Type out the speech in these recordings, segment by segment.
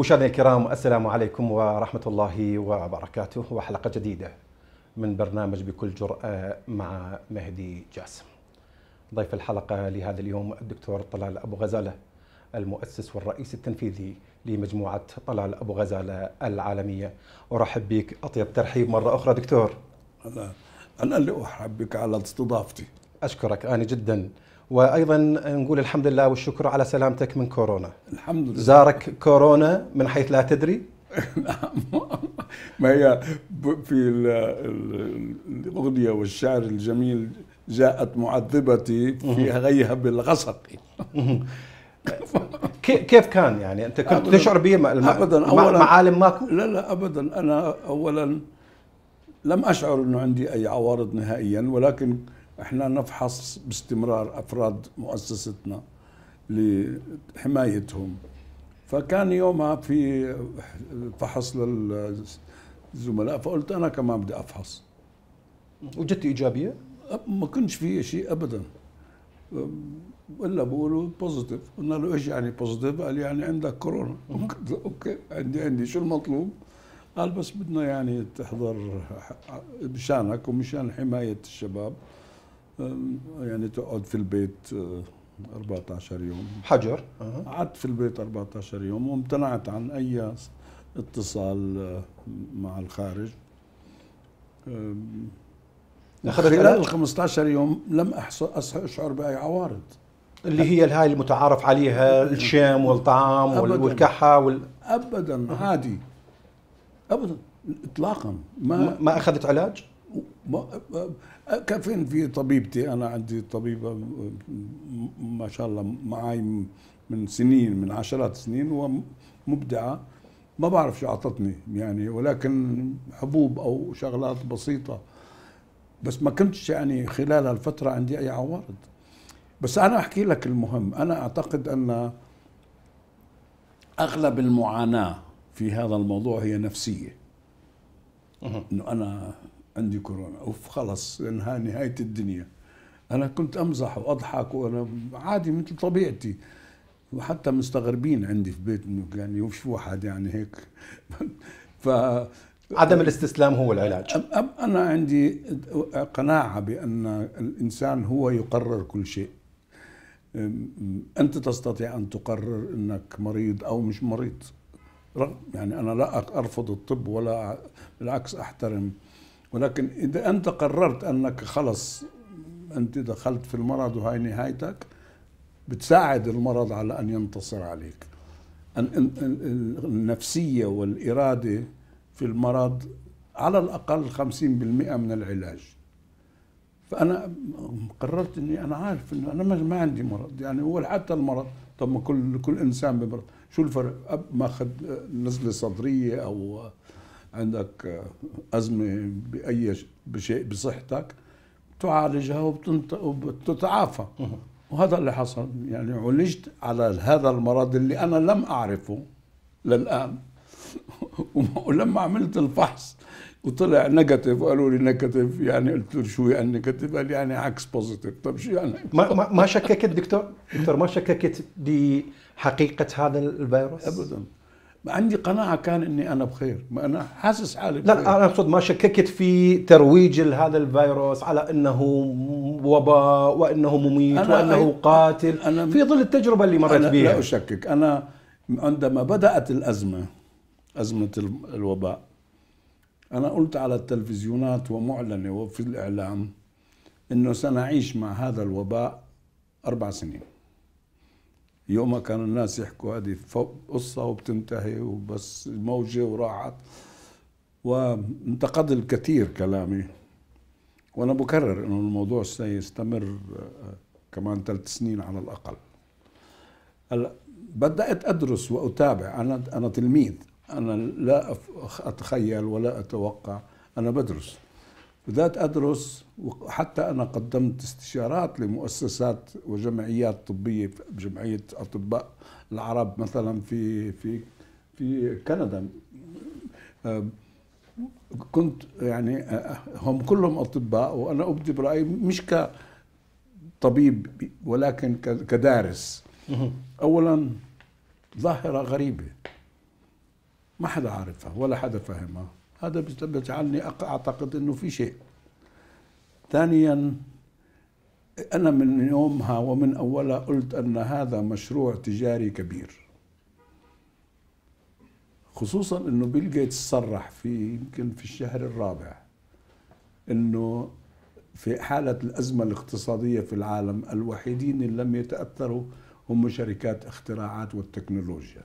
مشاهدينا الكرام السلام عليكم ورحمة الله وبركاته وحلقة جديدة من برنامج بكل جرأة مع مهدي جاسم ضيف الحلقة لهذا اليوم الدكتور طلال أبو غزالة المؤسس والرئيس التنفيذي لمجموعة طلال أبو غزالة العالمية أرحب بك أطيب ترحيب مرة أخرى دكتور أنا, أنا اللي أرحب بك على استضافتي أشكرك أنا جداً وايضا نقول الحمد لله والشكر على سلامتك من كورونا الحمد لله زارك كورونا من حيث لا تدري نعم ما هي في الاغنيه والشعر الجميل جاءت معذبتي في غيها الغسق كيف كان يعني انت كنت أبداً تشعر به ابدا اولا معالم ماكو لا لا ابدا انا اولا لم اشعر انه عندي اي عوارض نهائيا ولكن احنا نفحص باستمرار افراد مؤسستنا لحمايتهم فكان يومها في فحص للزملاء فقلت انا كمان بدي افحص وجدت ايجابيه؟ ما كنتش في شيء ابدا الا بقولوا بوزيتيف قلنا له ايش يعني بوزيتيف؟ قال يعني عندك كورونا اوكي عندي عندي شو المطلوب؟ قال بس بدنا يعني تحضر مشانك ومشان حمايه الشباب يعني تقعد في البيت 14 أه، يوم حجر قعدت في البيت 14 يوم وامتنعت عن اي اتصال أه، مع الخارج خلال ال 15 يوم لم اشعر باي عوارض اللي هي هاي المتعارف عليها الشام والطعام أبداً والكحه وال... ابدا عادي ابدا اطلاقا ما ما اخذت علاج؟ كفن في طبيبتي انا عندي طبيبه ما شاء الله معي من سنين من عشرات سنين ومبدعه ما بعرف شو اعطتني يعني ولكن حبوب او شغلات بسيطه بس ما كنتش يعني خلال الفتره عندي اي عوارض بس انا احكي لك المهم انا اعتقد ان اغلب المعاناه في هذا الموضوع هي نفسيه انه انا عندي كورونا اوف خلص انها نهايه الدنيا انا كنت امزح واضحك وانا عادي مثل طبيعتي وحتى مستغربين عندي في بيت انه يعني وش واحد يعني هيك ف عدم الاستسلام هو العلاج انا عندي قناعه بان الانسان هو يقرر كل شيء انت تستطيع ان تقرر انك مريض او مش مريض رغم يعني انا لا ارفض الطب ولا بالعكس احترم ولكن إذا أنت قررت أنك خلص أنت دخلت في المرض وهي نهايتك بتساعد المرض على أن ينتصر عليك النفسية والإرادة في المرض على الأقل 50% من العلاج فأنا قررت أني أنا عارف أنه أنا ما عندي مرض يعني هو حتى المرض طب ما كل كل إنسان بمرض شو الفرق؟ ماخذ نزلة صدرية أو عندك أزمة بأي بشيء بصحتك تعالجها وبتتعافى وهذا اللي حصل يعني عالجت على هذا المرض اللي أنا لم أعرفه للآن ولما عملت الفحص وطلع نيجاتيف وقالوا لي نيجاتيف يعني قلت له شو يعني نيجاتيف قال يعني عكس بوزيتيف طب شو يعني ما, ما شككت دكتور دكتور ما شككت بحقيقه هذا الفيروس ابدا عندي قناعه كان اني انا بخير ما انا حاسس حالي بخير. لا انا اقصد ما شككت في ترويج لهذا الفيروس على انه وباء وانه مميت وانه قاتل أنا في ظل التجربه اللي مرت أنا لا اشكك انا عندما بدات الازمه ازمه الوباء انا قلت على التلفزيونات ومعلنه وفي الاعلام انه سنعيش مع هذا الوباء اربع سنين يومها كانوا الناس يحكوا هذه قصة وبتنتهي وبس موجة وراحت وانتقد الكثير كلامي وأنا بكرر أنه الموضوع سيستمر آه، كمان ثلاث سنين على الأقل هلا بدأت أدرس وأتابع أنا أنا تلميذ أنا لا أتخيل ولا أتوقع أنا بدرس بدأت أدرس وحتى أنا قدمت استشارات لمؤسسات وجمعيات طبية بجمعية أطباء العرب مثلا في في في كندا كنت يعني هم كلهم أطباء وأنا أبدي برأيي مش كطبيب ولكن كدارس أولا ظاهرة غريبة ما حدا عارفها ولا حدا فاهمها هذا بيجعلني أعتقد أنه في شيء ثانيا أنا من يومها ومن أولها قلت أن هذا مشروع تجاري كبير خصوصا أنه بيل جيتس صرح في يمكن في الشهر الرابع أنه في حالة الأزمة الاقتصادية في العالم الوحيدين اللي لم يتأثروا هم شركات اختراعات والتكنولوجيا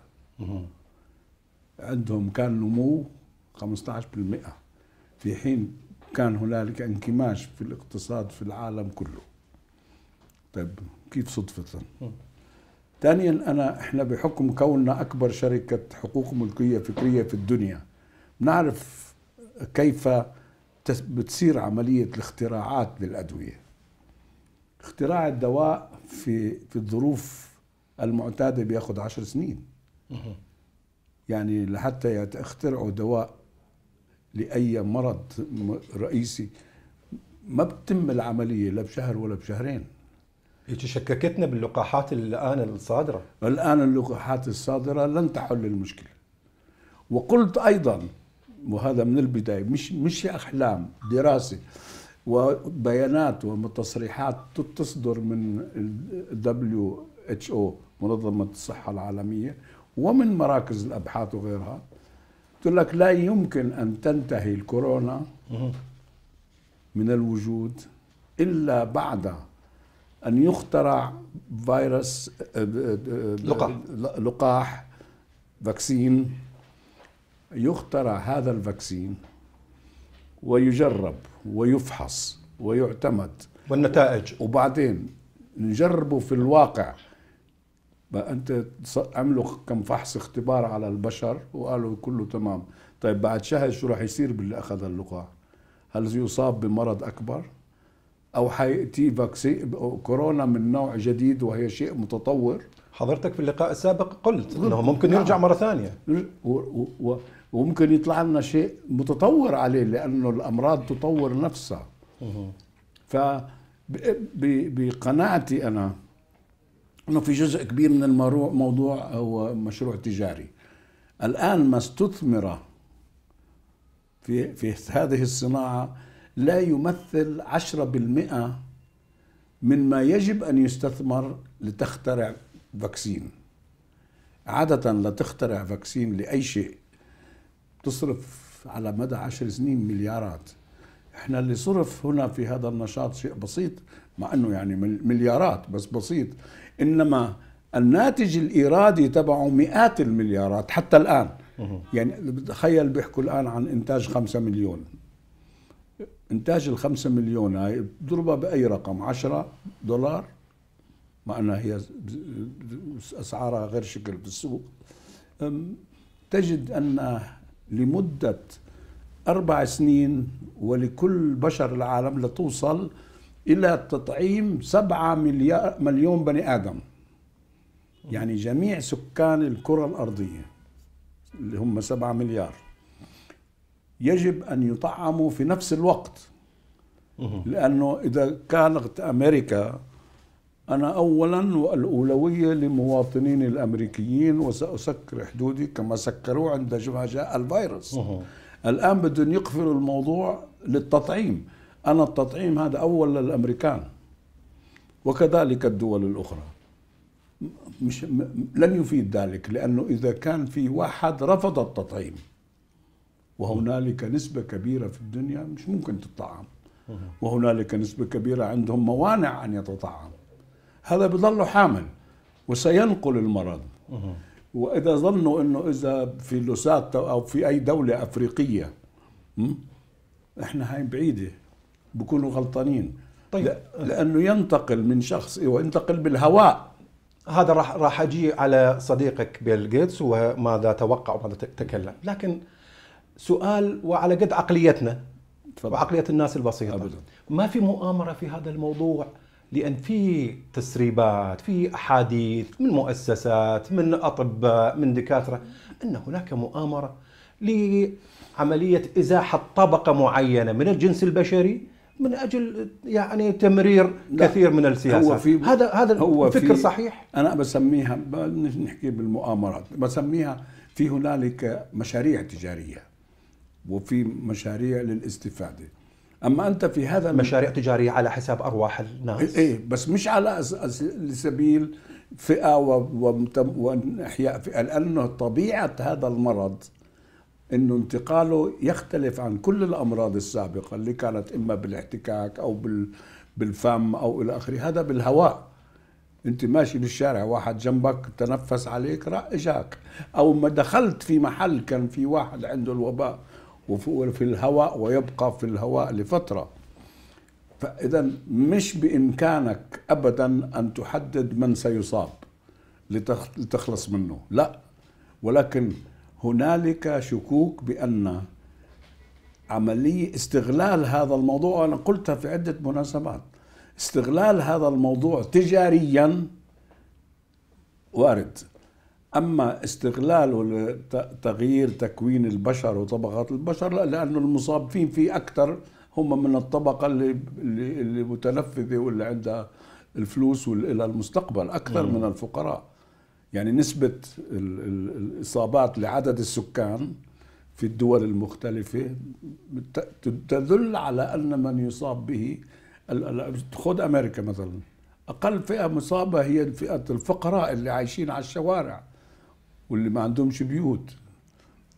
عندهم كان نمو 15% في حين كان هنالك انكماش في الاقتصاد في العالم كله طيب كيف صدفة ثانيا أنا إحنا بحكم كوننا أكبر شركة حقوق ملكية فكرية في الدنيا نعرف كيف بتصير عملية الاختراعات للأدوية اختراع الدواء في في الظروف المعتادة بياخذ عشر سنين يعني لحتى يخترعوا دواء لاي مرض رئيسي ما بتتم العمليه لا بشهر ولا بشهرين شككتنا باللقاحات الان الصادره الان اللقاحات الصادره لن تحل المشكله وقلت ايضا وهذا من البدايه مش مش احلام دراسه وبيانات وتصريحات تصدر من دبليو اتش او منظمه الصحه العالميه ومن مراكز الابحاث وغيرها قلت لك لا يمكن أن تنتهي الكورونا من الوجود إلا بعد أن يخترع فيروس آه، آه، آه، لقاح لقاح فاكسين يخترع هذا الفاكسين ويجرب ويفحص ويعتمد والنتائج وبعدين نجربه في الواقع بقى انت عملوا كم فحص اختبار على البشر وقالوا كله تمام طيب بعد شهر شو راح يصير باللي اخذ اللقاح هل يصاب بمرض اكبر او حياتي فاكسين كورونا من نوع جديد وهي شيء متطور حضرتك في اللقاء السابق قلت انه ممكن يرجع نعم. مره ثانيه وممكن يطلع لنا شيء متطور عليه لانه الامراض تطور نفسها ف بقناعتي انا انه في جزء كبير من الموضوع هو مشروع تجاري الان ما استثمر في في هذه الصناعه لا يمثل 10% من ما يجب ان يستثمر لتخترع فاكسين عادة لتخترع فاكسين لأي شيء تصرف على مدى عشر سنين مليارات احنا اللي صرف هنا في هذا النشاط شيء بسيط مع انه يعني مليارات بس بسيط انما الناتج الايرادي تبعه مئات المليارات حتى الان يعني تخيل بيحكوا الان عن انتاج 5 مليون انتاج ال 5 مليون هاي بضربها باي رقم 10 دولار مع انها هي اسعارها غير شكل بالسوق تجد ان لمده اربع سنين ولكل بشر العالم لتوصل إلى تطعيم سبعة مليار مليون بني آدم يعني جميع سكان الكرة الأرضية اللي هم سبعة مليار يجب أن يطعموا في نفس الوقت لأنه إذا كانت أمريكا أنا أولا والأولوية لمواطنين الأمريكيين وسأسكر حدودي كما سكروا عندما جاء الفيروس الآن بدهم يقفلوا الموضوع للتطعيم أن التطعيم هذا أول للأمريكان وكذلك الدول الأخرى مش لن يفيد ذلك لأنه إذا كان في واحد رفض التطعيم وهنالك نسبة كبيرة في الدنيا مش ممكن تتطعم وهنالك نسبة كبيرة عندهم موانع أن يتطعم هذا بضل حامل وسينقل المرض وإذا ظنوا أنه إذا في لوساتا أو في أي دولة أفريقية إحنا هاي بعيدة بكونوا غلطانين طيب لانه ينتقل من شخص وينتقل أيوة، بالهواء هذا راح راح اجي على صديقك بيل جيتس وماذا توقع وماذا تكلم لكن سؤال وعلى قد عقليتنا تفضل. وعقليه الناس البسيطه أبدا. ما في مؤامره في هذا الموضوع لان في تسريبات في احاديث من مؤسسات من اطباء من دكاتره ان هناك مؤامره لعمليه ازاحه طبقه معينه من الجنس البشري من اجل يعني تمرير كثير من السياسات هو في هذا هذا هو فكر صحيح انا بسميها نحكي بالمؤامرات بسميها في هنالك مشاريع تجاريه وفي مشاريع للاستفاده اما انت في هذا مشاريع تجاريه على حساب ارواح الناس ايه, إيه، بس مش على سبيل فئه واحياء فئه لانه طبيعه هذا المرض انه انتقاله يختلف عن كل الامراض السابقه اللي كانت اما بالاحتكاك او بال بالفم او الى اخره هذا بالهواء انت ماشي بالشارع واحد جنبك تنفس عليك راح اجاك او ما دخلت في محل كان في واحد عنده الوباء وفي الهواء ويبقى في الهواء لفتره فاذا مش بامكانك ابدا ان تحدد من سيصاب لتخلص منه لا ولكن هنالك شكوك بأن عملية استغلال هذا الموضوع أنا قلتها في عدة مناسبات استغلال هذا الموضوع تجاريا وارد أما استغلاله لتغيير تكوين البشر وطبقات البشر لا لأنه المصابين فيه أكثر هم من الطبقة اللي, اللي متنفذة واللي عندها الفلوس والى المستقبل أكثر من الفقراء يعني نسبة الإصابات لعدد السكان في الدول المختلفة تدل على أن من يصاب به خذ أمريكا مثلا أقل فئة مصابة هي فئة الفقراء اللي عايشين على الشوارع واللي ما عندهمش بيوت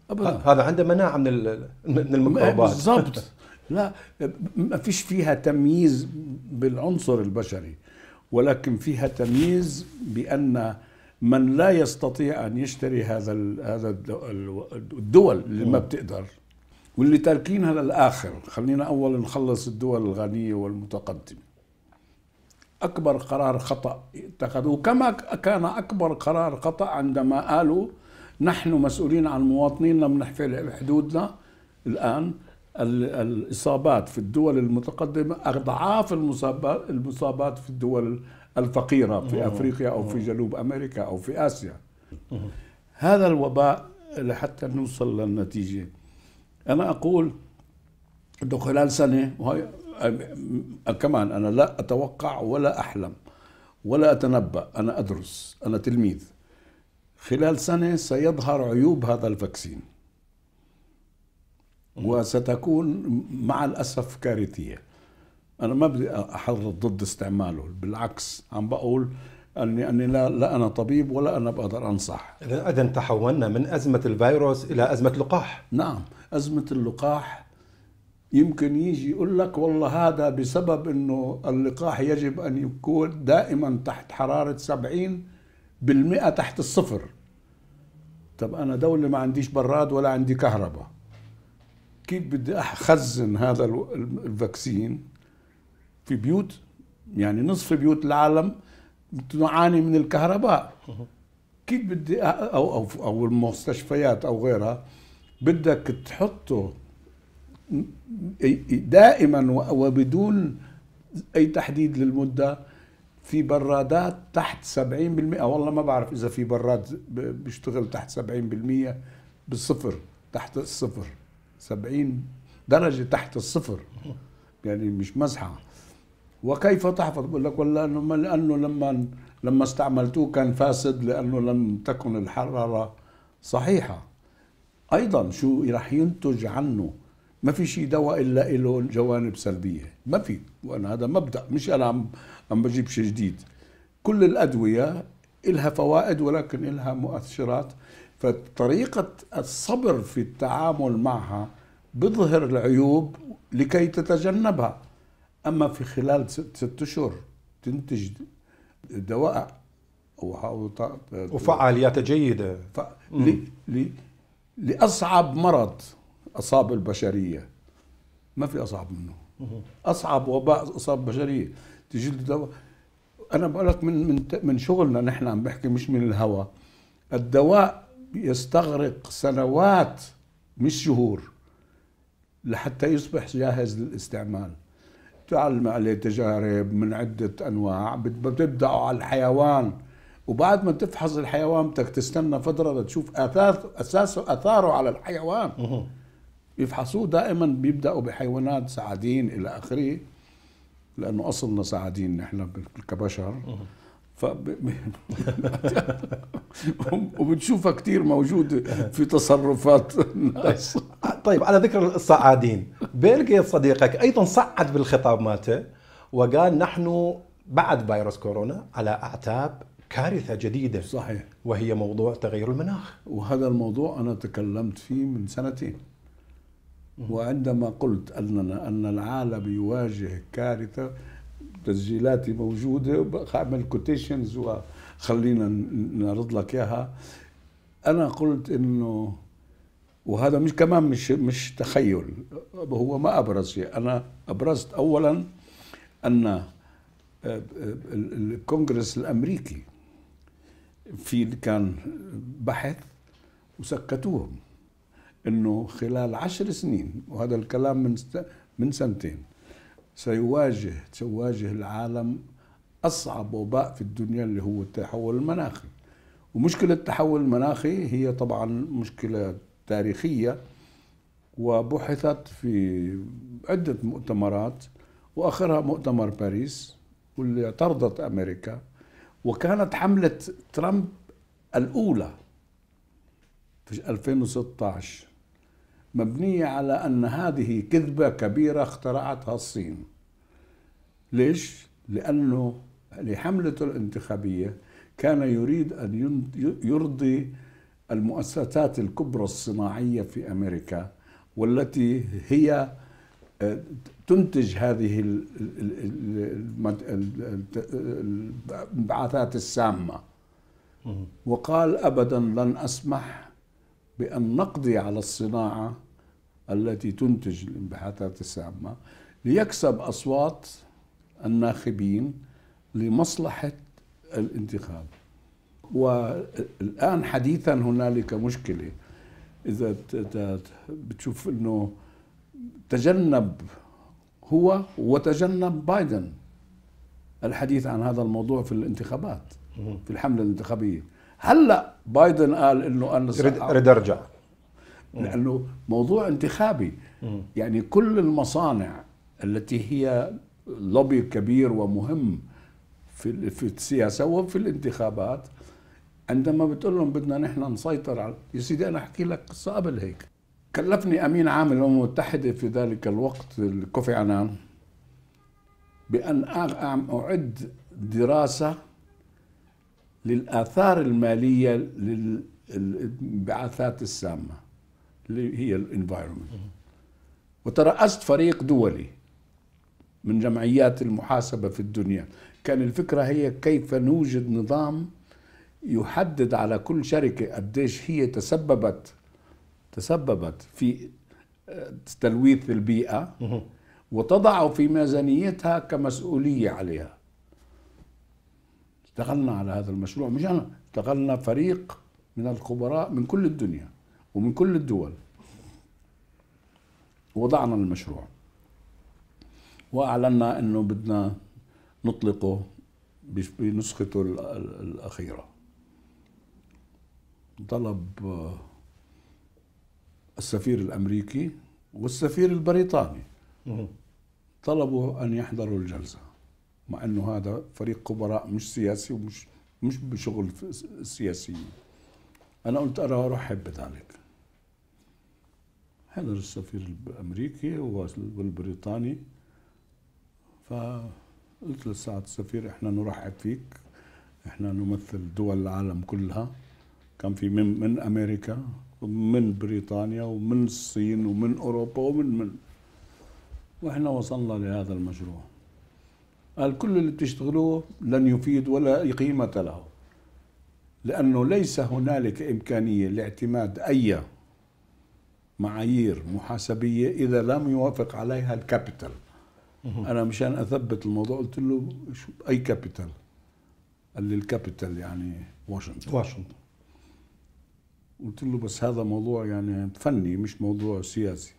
أبدا. هذا عنده مناعة من من الميكروبات بالضبط لا ما فيش فيها تمييز بالعنصر البشري ولكن فيها تمييز بأن من لا يستطيع ان يشتري هذا هذا الدول اللي ما بتقدر واللي تاركينها للاخر خلينا اول نخلص الدول الغنيه والمتقدمه اكبر قرار خطا اتخذوه كما كان اكبر قرار خطا عندما قالوا نحن مسؤولين عن مواطنينا بنحفل حدودنا الان الاصابات في الدول المتقدمه اضعاف المصابات في الدول الفقيرة في أفريقيا أو في جنوب أمريكا أو في آسيا هذا الوباء لحتى نوصل للنتيجة أنا أقول أنه خلال سنة وهي كمان أنا لا أتوقع ولا أحلم ولا أتنبأ أنا أدرس أنا تلميذ خلال سنة سيظهر عيوب هذا الفاكسين وستكون مع الأسف كارثية انا ما بدي احرض ضد استعماله بالعكس عم بقول اني اني لا لا انا طبيب ولا انا بقدر انصح اذا اذا تحولنا من ازمه الفيروس الى ازمه لقاح نعم ازمه اللقاح يمكن يجي يقول لك والله هذا بسبب انه اللقاح يجب ان يكون دائما تحت حراره 70% تحت الصفر طب انا دوله ما عنديش براد ولا عندي كهرباء كيف بدي اخزن هذا الفاكسين في بيوت يعني نصف بيوت العالم تعاني من الكهرباء كيف بدي او او او المستشفيات او غيرها بدك تحطه دائما وبدون اي تحديد للمده في برادات تحت 70% والله ما بعرف اذا في براد بيشتغل تحت 70% بالصفر تحت الصفر 70 درجه تحت الصفر يعني مش مزحه وكيف تحفظ بقول لك والله انه لانه لما لما استعملتوه كان فاسد لانه لم تكن الحراره صحيحه ايضا شو راح ينتج عنه ما في شيء دواء الا له جوانب سلبيه ما في وانا هذا مبدا مش انا عم عم بجيب شيء جديد كل الادويه إلها فوائد ولكن إلها مؤثرات فطريقة الصبر في التعامل معها بظهر العيوب لكي تتجنبها اما في خلال ست اشهر تنتج دواء وفعاليات جيده ف... ل... ل... لاصعب مرض اصاب البشريه ما في اصعب منه اصعب وباء اصاب البشريه تجي دواء انا بقول لك من من من شغلنا نحن عم بحكي مش من الهوى الدواء يستغرق سنوات مش شهور لحتى يصبح جاهز للاستعمال تعلم عليه تجارب من عدة أنواع بتبدأوا على الحيوان وبعد ما تفحص الحيوان بدك تستنى فترة لتشوف أثاث أساسه أثاره على الحيوان يفحصوه دائما بيبدأوا بحيوانات سعادين إلى آخره لأنه أصلنا سعادين نحن كبشر ف وبتشوفها كثير موجوده في تصرفات الناس طيب على ذكر الصعادين بيل جيت صديقك ايضا صعد بالخطاب مالته وقال نحن بعد فيروس كورونا على اعتاب كارثه جديده صحيح وهي موضوع تغير المناخ وهذا الموضوع انا تكلمت فيه من سنتين وعندما قلت اننا ان العالم يواجه كارثه تسجيلاتي موجوده وبعمل كوتيشنز وخلينا نعرض لك اياها انا قلت انه وهذا مش كمان مش مش تخيل هو ما ابرز شيء انا ابرزت اولا ان آه، الكونغرس الامريكي في كان بحث وسكتوهم انه خلال عشر سنين وهذا الكلام من من سنتين سيواجه سيواجه العالم أصعب وباء في الدنيا اللي هو التحول المناخي ومشكلة التحول المناخي هي طبعا مشكلة تاريخية وبحثت في عدة مؤتمرات وآخرها مؤتمر باريس واللي اعترضت أمريكا وكانت حملة ترامب الأولى في 2016 مبنية على أن هذه كذبة كبيرة اخترعتها الصين ليش؟ لأنه لحملته الانتخابية كان يريد أن يرضي المؤسسات الكبرى الصناعية في أمريكا والتي هي آه، تنتج هذه الانبعاثات السامة وقال أبدا لن أسمح بأن نقضي على الصناعة التي تنتج الانبعاثات السامة ليكسب أصوات الناخبين لمصلحة الانتخاب والآن حديثا هنالك مشكلة إذا بتشوف أنه تجنب هو وتجنب بايدن الحديث عن هذا الموضوع في الانتخابات في الحملة الانتخابية هلا بايدن قال انه انا رد ارجع لانه موضوع انتخابي مم. يعني كل المصانع التي هي لوبي كبير ومهم في في السياسه وفي الانتخابات عندما بتقول لهم بدنا نحن نسيطر على يا سيدي انا احكي لك قصه قبل هيك كلفني امين عام الامم المتحده في ذلك الوقت كوفي عنان بان اعد دراسه للآثار المالية للانبعاثات السامة اللي هي الانفايرمنت وترأست فريق دولي من جمعيات المحاسبة في الدنيا كان الفكرة هي كيف نوجد نظام يحدد على كل شركة قديش هي تسببت تسببت في آه، تلويث البيئة وتضع في ميزانيتها كمسؤولية عليها اشتغلنا على هذا المشروع مش انا اشتغلنا فريق من الخبراء من كل الدنيا ومن كل الدول وضعنا المشروع واعلنا انه بدنا نطلقه بنسخته الاخيره طلب السفير الامريكي والسفير البريطاني طلبوا ان يحضروا الجلسه مع انه هذا فريق خبراء مش سياسي ومش مش بشغل سياسي انا قلت انا ارحب بذلك حضر السفير الامريكي والبريطاني فقلت لسعادة السفير احنا نرحب فيك احنا نمثل دول العالم كلها كان في من, من امريكا ومن بريطانيا ومن الصين ومن اوروبا ومن من واحنا وصلنا لهذا المشروع قال كل اللي بتشتغلوه لن يفيد ولا قيمة له لأنه ليس هنالك إمكانية لاعتماد أي معايير محاسبية إذا لم يوافق عليها الكابيتال أنا مشان أثبت الموضوع قلت له شو أي كابيتال قال لي الكابيتال يعني واشنطن واشنطن قلت له بس هذا موضوع يعني فني مش موضوع سياسي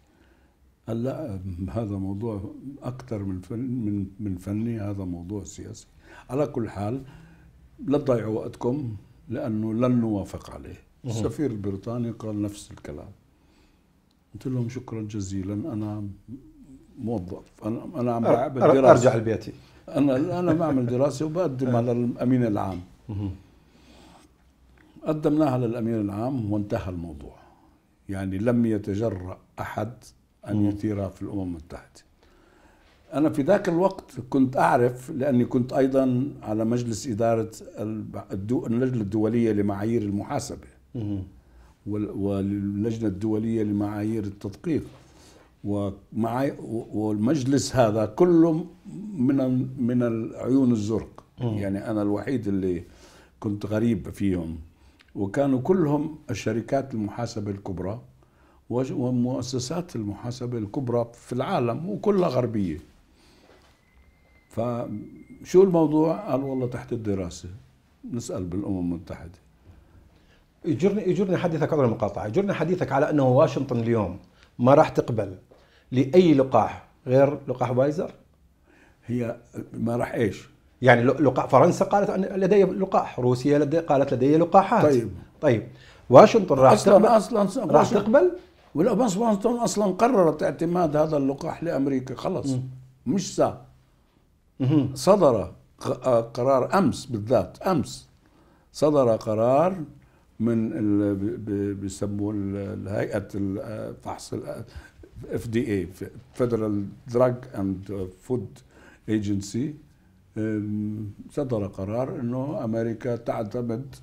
هلا هذا موضوع اكثر من فن من من فني هذا موضوع سياسي على كل حال لا تضيعوا وقتكم لانه لن نوافق عليه السفير البريطاني قال نفس الكلام قلت لهم شكرا جزيلا انا موظف انا انا عم بعمل دراسه ارجع لبيتي انا انا بعمل دراسه وبقدم على الامين العام قدمناها للامين العام وانتهى الموضوع يعني لم يتجرأ احد أن يثيرها في الأمم المتحدة أنا في ذاك الوقت كنت أعرف لأني كنت أيضا على مجلس إدارة اللجنة الدولية لمعايير المحاسبة واللجنة الدولية لمعايير التدقيق ومع والمجلس هذا كله من من العيون الزرق يعني أنا الوحيد اللي كنت غريب فيهم وكانوا كلهم الشركات المحاسبة الكبرى ومؤسسات المحاسبة الكبرى في العالم وكلها غربية فشو الموضوع؟ قال والله تحت الدراسة نسأل بالأمم المتحدة يجرني يجرني حديثك على المقاطعة يجرني حديثك على أنه واشنطن اليوم ما راح تقبل لأي لقاح غير لقاح فايزر هي ما راح ايش؟ يعني لقاح فرنسا قالت أن لدي لقاح، روسيا لدي قالت لدي لقاحات طيب طيب واشنطن راح اصلا تقبل اصلا راح تقبل والأباس واشنطن أصلا قررت اعتماد هذا اللقاح لأمريكا خلص م. مش سا م. صدر آه، قرار أمس بالذات أمس صدر قرار من بيسموه هيئة الفحص اف دي اي فيدرال دراج اند فود ايجنسي صدر قرار انه امريكا تعتمد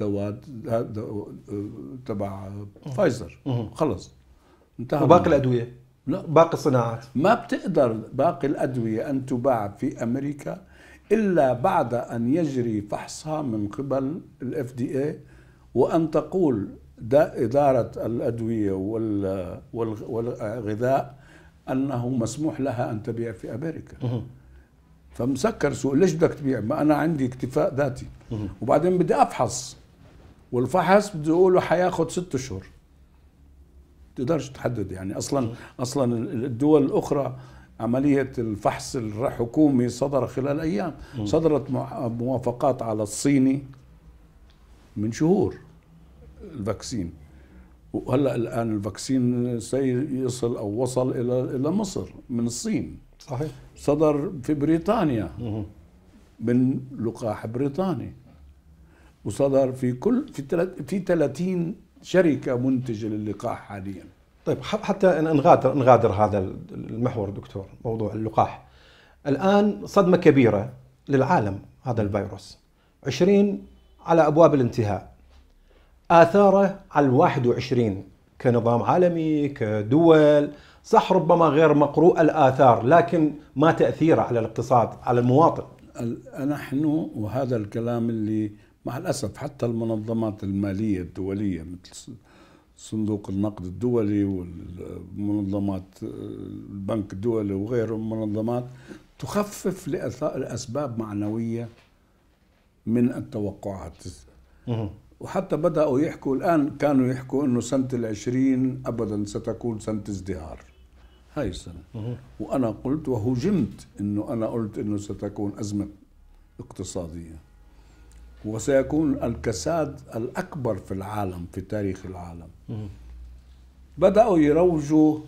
دواد آه، آه، تبع فايزر خلص انتهى وباقي الادويه لا باقي الصناعات ما بتقدر باقي الادويه ان تباع في امريكا الا بعد ان يجري فحصها من قبل الاف دي اي وان تقول اداره الادويه والغذاء انه مسموح لها ان تبيع في امريكا فمسكر سوق ليش بدك تبيع ما انا عندي اكتفاء ذاتي وبعدين بدي افحص والفحص بده يقولوا حياخذ ست اشهر تقدرش تحدد يعني اصلا اصلا الدول الاخرى عملية الفحص الحكومي صدر خلال أيام صدرت موافقات على الصيني من شهور الفاكسين وهلا الآن الفاكسين سيصل أو وصل إلى إلى مصر من الصين صحيح صدر في بريطانيا من لقاح بريطاني وصدر في كل في في 30 شركه منتجه للقاح حاليا طيب حتى نغادر نغادر هذا المحور دكتور موضوع اللقاح الان صدمه كبيره للعالم هذا الفيروس 20 على ابواب الانتهاء اثاره على ال 21 كنظام عالمي كدول صح ربما غير مقروء الاثار لكن ما تاثيره على الاقتصاد على المواطن نحن وهذا الكلام اللي مع الأسف حتى المنظمات المالية الدولية مثل صندوق النقد الدولي والمنظمات آه، البنك الدولي وغيره المنظمات تخفف لأسباب معنوية من التوقعات وحتى بدأوا يحكوا الآن كانوا يحكوا أنه سنة العشرين أبدا ستكون سنة ازدهار هاي السنة وأنا قلت وهجمت أنه أنا قلت أنه ستكون أزمة اقتصادية وسيكون الكساد الأكبر في العالم في تاريخ العالم بدأوا يروجوا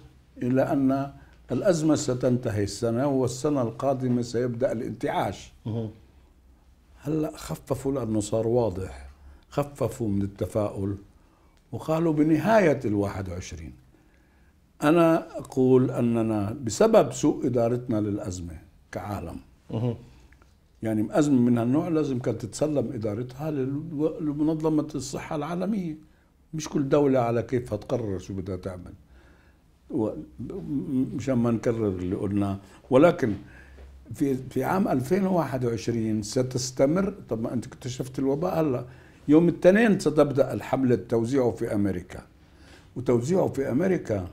إلى أن الأزمة ستنتهي السنة والسنة القادمة سيبدأ الانتعاش هلأ خففوا لأنه صار واضح خففوا من التفاؤل وقالوا بنهاية الواحد وعشرين أنا أقول أننا بسبب سوء إدارتنا للأزمة كعالم يعني أزمة من هالنوع لازم كانت تتسلم إدارتها لمنظمة الصحة العالمية مش كل دولة على كيفها تقرر شو بدها تعمل مشان ما نكرر اللي قلناه ولكن في في عام 2021 ستستمر طب ما انت اكتشفت الوباء هلا يوم الاثنين ستبدا الحمله توزيعه في امريكا وتوزيعه في امريكا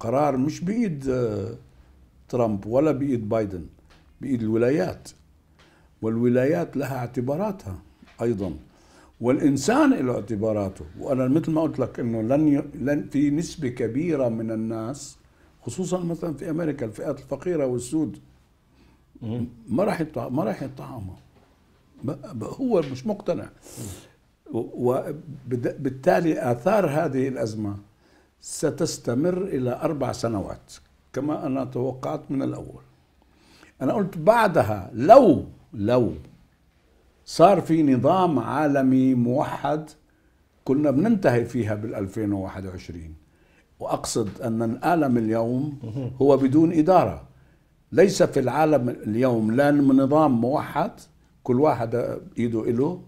قرار مش بايد آه، ترامب ولا بايد بايدن بايد الولايات والولايات لها اعتباراتها ايضا والانسان له اعتباراته وانا مثل ما قلت لك انه لن ي... لن في نسبه كبيره من الناس خصوصا مثلا في امريكا الفئات الفقيره والسود ما راح يطع... ما راح يطعمها هو مش مقتنع وبالتالي اثار هذه الازمه ستستمر الى اربع سنوات كما انا توقعت من الاول انا قلت بعدها لو لو صار في نظام عالمي موحد كنا بننتهي فيها بال 2021 واقصد ان العالم اليوم هو بدون اداره ليس في العالم اليوم لا نظام موحد كل واحد ايده له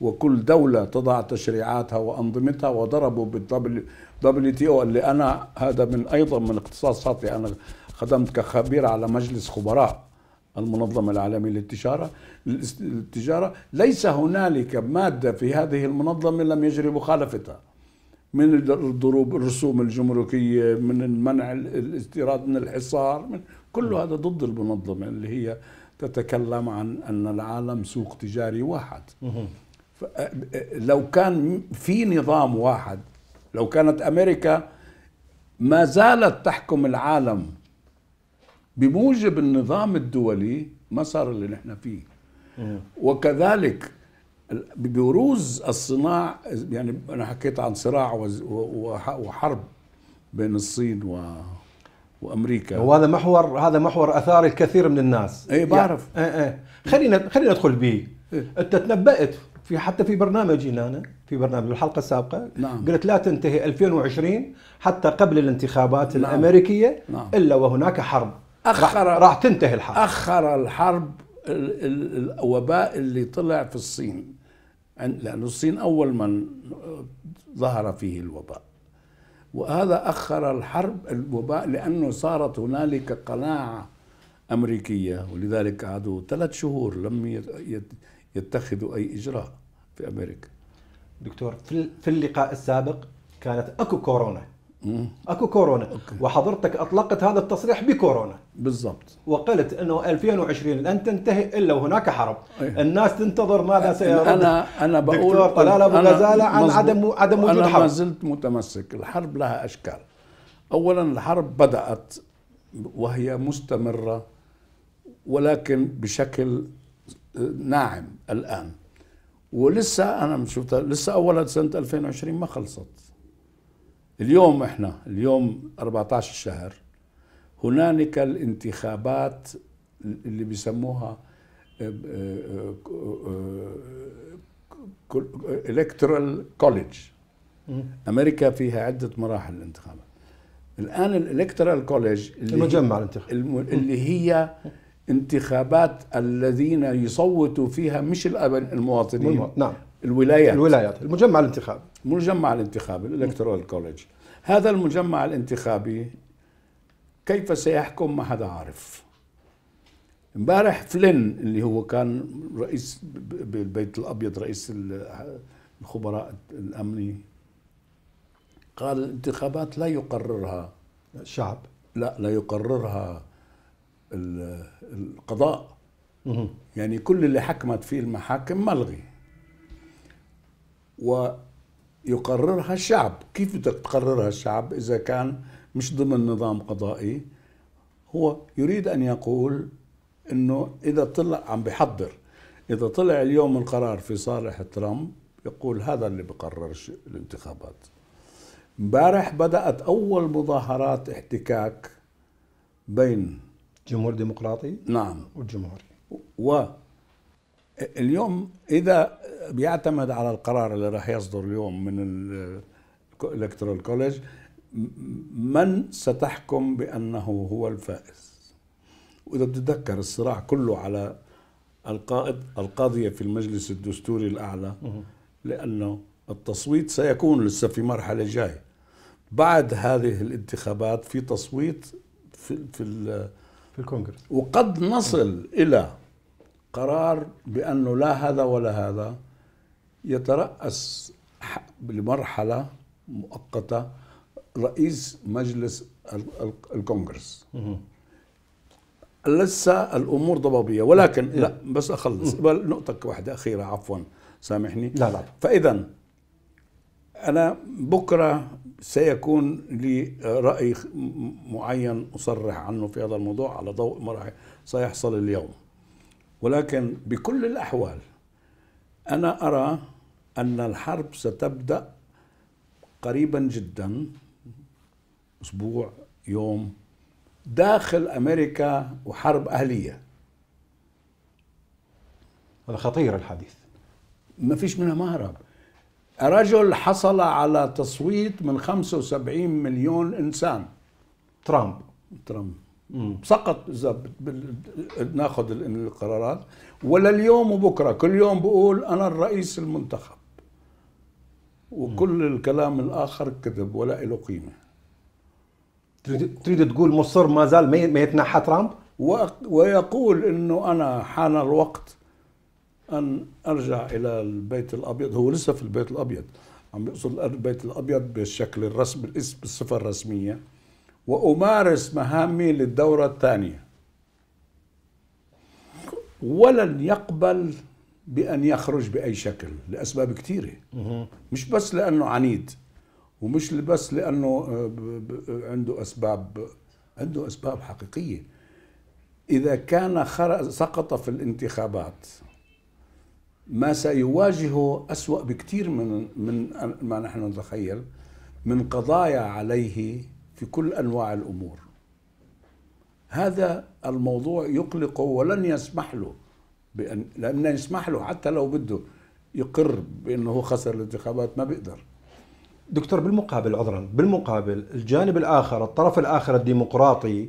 وكل دولة تضع تشريعاتها وأنظمتها وضربوا بالدبليو تي او اللي أنا هذا من أيضا من اختصاصاتي أنا خدمت كخبير على مجلس خبراء المنظمة العالمية للتجارة للتجارة ليس هنالك مادة في هذه المنظمة لم يجري مخالفتها من الضروب الرسوم الجمركية من منع الاستيراد من الحصار من كل هذا ضد المنظمة اللي هي تتكلم عن أن العالم سوق تجاري واحد لو كان في نظام واحد لو كانت أمريكا ما زالت تحكم العالم بموجب النظام الدولي ما صار اللي نحن فيه وكذلك بروز الصناع يعني أنا حكيت عن صراع وحرب بين الصين و وامريكا وهذا محور هذا محور اثار الكثير من الناس اي بعرف يعني إيه، اي اي خلينا خلينا ندخل به إيه؟ انت تنبأت في حتى في برنامجي انا في برنامج الحلقه السابقه نعم. قلت لا تنتهي 2020 حتى قبل الانتخابات نعم. الامريكيه نعم. الا وهناك حرب أخر راح, تنتهي الحرب أخر الحرب الوباء اللي طلع في الصين لأن الصين أول من ظهر فيه الوباء وهذا أخر الحرب الوباء لأنه صارت هنالك قناعة أمريكية ولذلك قعدوا ثلاث شهور لم يتخذوا أي إجراء في أمريكا دكتور في اللقاء السابق كانت أكو كورونا اكو كورونا أوكي. وحضرتك اطلقت هذا التصريح بكورونا بالضبط وقلت انه 2020 لن تنتهي الا وهناك حرب أيه. الناس تنتظر ماذا سيرى انا انا بقول دكتور طلال ابو غزاله عن مزبوط. عدم عدم وجود حرب انا ما زلت متمسك الحرب لها اشكال اولا الحرب بدات وهي مستمره ولكن بشكل ناعم الان ولسه انا مش لسه اولا سنه 2020 ما خلصت اليوم احنا اليوم 14 شهر هنالك الانتخابات اللي بيسموها الكترال آه، آه، كوليدج آه، امريكا فيها عده مراحل الانتخابات الان الالكترال كوليدج المجمع الانتخابي اللي هي انتخابات الذين يصوتوا فيها مش المواطنين نعم الولايات الولايات المجمع الانتخابي المجمع الانتخابي الالكترال كولج هذا المجمع الانتخابي كيف سيحكم ما حدا عارف امبارح فلين اللي هو كان رئيس بالبيت الابيض رئيس الخبراء الامني قال الانتخابات لا يقررها الشعب لا لا يقررها القضاء يعني كل اللي حكمت فيه المحاكم ملغي ويقررها الشعب كيف بدك تقررها الشعب إذا كان مش ضمن نظام قضائي هو يريد أن يقول أنه إذا طلع عم بحضر إذا طلع اليوم القرار في صالح ترامب يقول هذا اللي بقرر الانتخابات امبارح بدأت أول مظاهرات احتكاك بين جمهور ديمقراطي نعم والجمهوري و اليوم اذا بيعتمد على القرار اللي راح يصدر اليوم من الالكترال كوليج من ستحكم بانه هو الفائز واذا بتتذكر الصراع كله على القائد القاضيه في المجلس الدستوري الاعلى لانه التصويت سيكون لسه في مرحله جايه بعد هذه الانتخابات في تصويت في في, في الكونغرس وقد نصل الى قرار بأنه لا هذا ولا هذا يترأس لمرحلة مؤقتة رئيس مجلس الكونغرس لسه الامور ضبابيه ولكن لا بس اخلص نقطه واحده اخيره عفوا سامحني لا لا فاذا انا بكره سيكون لي راي معين اصرح عنه في هذا الموضوع على ضوء ما سيحصل اليوم ولكن بكل الأحوال أنا أرى أن الحرب ستبدأ قريبا جدا أسبوع يوم داخل أمريكا وحرب أهلية هذا خطير الحديث ما فيش منها مهرب رجل حصل على تصويت من 75 مليون إنسان ترامب ترامب سقط اذا ناخذ القرارات ولا اليوم وبكره كل يوم بقول انا الرئيس المنتخب وكل الكلام الاخر كذب ولا له قيمه تريد تقول مصر ما زال ما يتنحى ترامب ويقول انه انا حان الوقت ان ارجع الى البيت الابيض هو لسه في البيت الابيض عم يقصد البيت الابيض بالشكل الرسمي بالصفه الرسميه وأمارس مهامي للدورة الثانية ولن يقبل بأن يخرج بأي شكل لأسباب كثيرة مش بس لأنه عنيد ومش بس لأنه آه، عنده أسباب عنده أسباب حقيقية إذا كان سقط في الانتخابات ما سيواجهه أسوأ بكثير من من ما نحن نتخيل من قضايا عليه في كل انواع الامور هذا الموضوع يقلقه ولن يسمح له بأن لن يسمح له حتى لو بده يقر بأنه خسر الانتخابات ما بيقدر دكتور بالمقابل عذرا بالمقابل الجانب الآخر الطرف الآخر الديمقراطي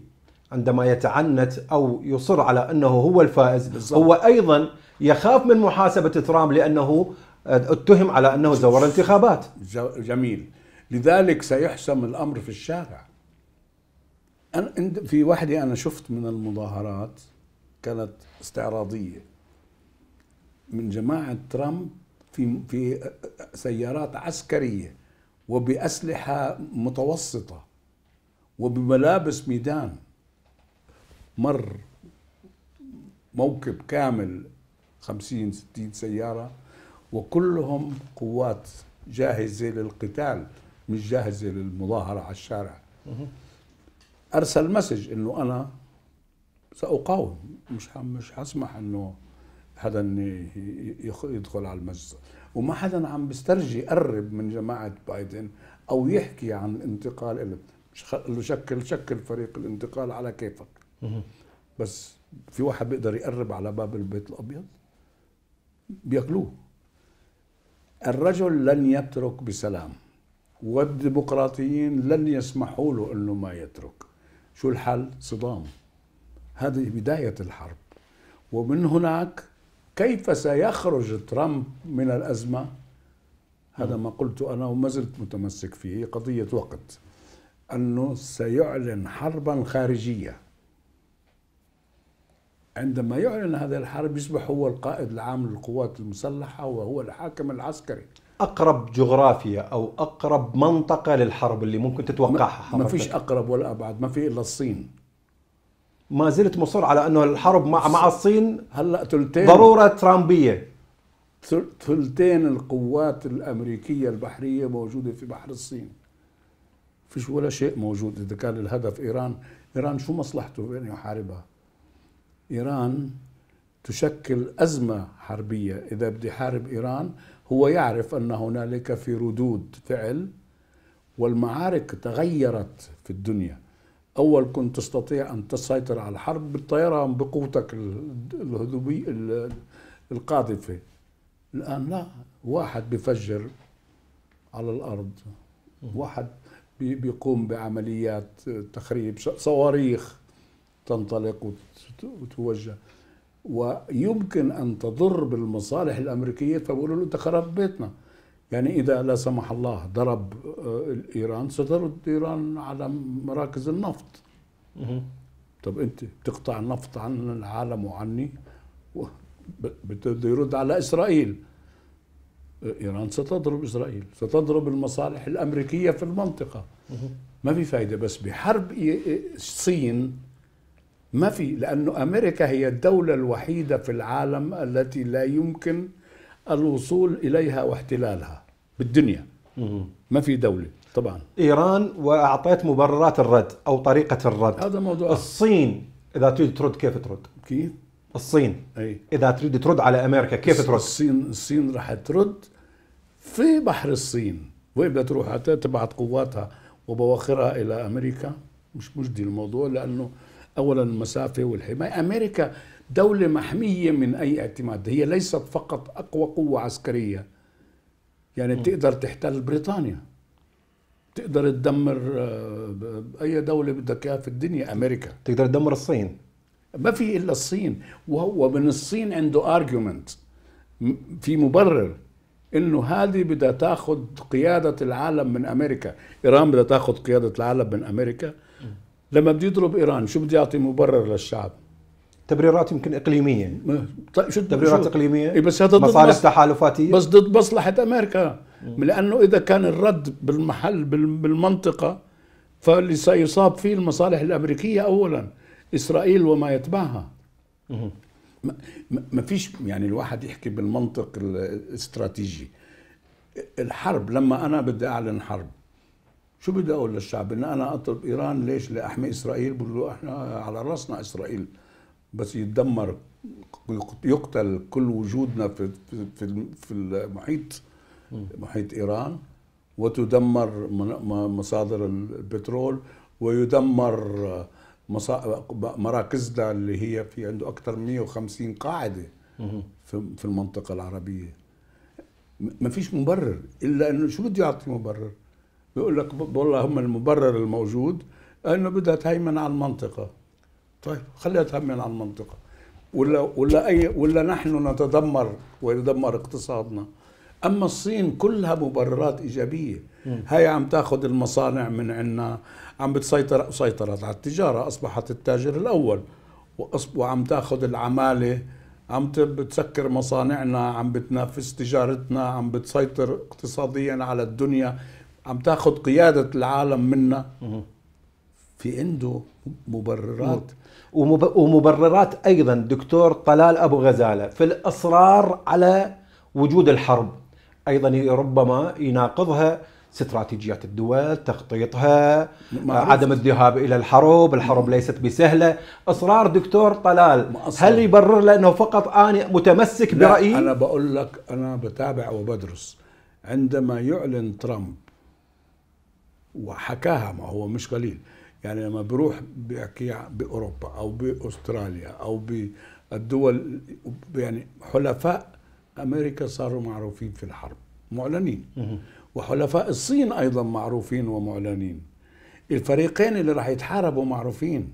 عندما يتعنت أو يصر على أنه هو الفائز بالزبط. هو أيضا يخاف من محاسبة ترامب لأنه آه، اتهم على أنه زور الانتخابات جميل لذلك سيحسم الامر في الشارع أنا في وحدي انا شفت من المظاهرات كانت استعراضيه من جماعه ترامب في في سيارات عسكريه وباسلحه متوسطه وبملابس ميدان مر موكب كامل خمسين ستين سيارة وكلهم قوات جاهزة للقتال مش جاهزه للمظاهره على الشارع ارسل مسج انه انا ساقاوم مش مش هسمح انه حدا يدخل على المجلس وما حدا عم بيسترجي يقرب من جماعه بايدن او يحكي عن الانتقال له له شكل شكل فريق الانتقال على كيفك بس في واحد بيقدر يقرب على باب البيت الابيض بياكلوه الرجل لن يترك بسلام والديمقراطيين لن يسمحوا له انه ما يترك شو الحل صدام هذه بدايه الحرب ومن هناك كيف سيخرج ترامب من الازمه هذا ما قلت انا وما زلت متمسك فيه قضيه وقت انه سيعلن حربا خارجيه عندما يعلن هذه الحرب يصبح هو القائد العام للقوات المسلحه وهو الحاكم العسكري اقرب جغرافيا او اقرب منطقه للحرب اللي ممكن تتوقعها ما فيش اقرب ولا ابعد ما في الا الصين ما زلت مصر على انه الحرب مع مع الصين هلا ثلثين ضروره ترامبيه ثلثين القوات الامريكيه البحريه موجوده في بحر الصين فيش ولا شيء موجود اذا كان الهدف ايران ايران شو مصلحته بان يحاربها ايران تشكل ازمه حربيه اذا بدي حارب ايران هو يعرف أن هنالك في ردود فعل والمعارك تغيرت في الدنيا أول كنت تستطيع أن تسيطر على الحرب بالطيران بقوتك الهذوبي القاذفة الآن لا واحد بفجر على الأرض واحد بيقوم بعمليات تخريب صواريخ تنطلق وتوجه ويمكن أن تضر بالمصالح الأمريكية فبقولوا له أنت خربت بيتنا يعني إذا لا سمح الله ضرب آه، إيران سترد إيران على مراكز النفط طب أنت بتقطع النفط عن العالم وعني بده يرد على إسرائيل إيران ستضرب إسرائيل ستضرب المصالح الأمريكية في المنطقة ما في فايدة بس بحرب الصين ما في لأنه أمريكا هي الدولة الوحيدة في العالم التي لا يمكن الوصول إليها واحتلالها بالدنيا ما في دولة طبعا إيران وأعطيت مبررات الرد أو طريقة الرد هذا موضوع الصين إذا تريد ترد كيف ترد؟ كيف؟ الصين أي. إذا تريد ترد على أمريكا كيف ترد؟ الصين الصين راح ترد في بحر الصين وين بدها تروح تبعت قواتها وبواخرها إلى أمريكا مش مجدي الموضوع لأنه اولا المسافه والحمايه امريكا دوله محميه من اي اعتماد هي ليست فقط اقوى قوه عسكريه يعني بتقدر تحتل بريطانيا تقدر تدمر آه، اي دوله بدك اياها في الدنيا امريكا تقدر تدمر الصين ما في الا الصين وهو من الصين عنده ارجيومنت في مبرر انه هذه بدها تاخذ قياده العالم من امريكا ايران بدها تاخذ قياده العالم من امريكا لما بده يضرب ايران شو بده يعطي مبرر للشعب؟ تبريرات يمكن اقليميه طيب شو تبريرات شو؟ اقليميه إيه بس هذا ضد مصالح تحالفاتيه بس ضد مصلحه امريكا م. لانه اذا كان الرد بالمحل بالمنطقه فاللي سيصاب فيه المصالح الامريكيه اولا اسرائيل وما يتبعها م. ما فيش يعني الواحد يحكي بالمنطق الاستراتيجي الحرب لما انا بدي اعلن حرب شو بدي اقول للشعب ان انا اطلب ايران ليش لاحمي اسرائيل بقول له احنا على راسنا اسرائيل بس يتدمر يقتل كل وجودنا في في في المحيط محيط ايران وتدمر مصادر البترول ويدمر مراكزنا اللي هي في عنده اكثر من 150 قاعده في المنطقه العربيه ما فيش مبرر الا انه شو بده يعطي مبرر؟ بيقول لك والله هم المبرر الموجود انه بدها تهيمن على المنطقه طيب خليها تهيمن على المنطقه ولا ولا اي ولا نحن نتدمر ويدمر اقتصادنا اما الصين كلها مبررات ايجابيه هي عم تاخذ المصانع من عنا عم بتسيطر سيطرت على التجاره اصبحت التاجر الاول وعم تاخذ العماله عم بتسكر مصانعنا عم بتنافس تجارتنا عم بتسيطر اقتصاديا على الدنيا عم تاخذ قياده العالم منا في عنده مبررات ومب... ومبررات ايضا دكتور طلال ابو غزاله في الاصرار على وجود الحرب ايضا ربما يناقضها استراتيجيات الدول تخطيطها معرفت. عدم الذهاب الى الحرب الحرب ليست بسهله اصرار دكتور طلال هل يبرر لانه فقط انا متمسك برايي انا بقول لك انا بتابع وبدرس عندما يعلن ترامب وحكاها ما هو مش قليل يعني لما بيروح بيحكي باوروبا او باستراليا او بالدول يعني حلفاء امريكا صاروا معروفين في الحرب معلنين وحلفاء الصين ايضا معروفين ومعلنين الفريقين اللي راح يتحاربوا معروفين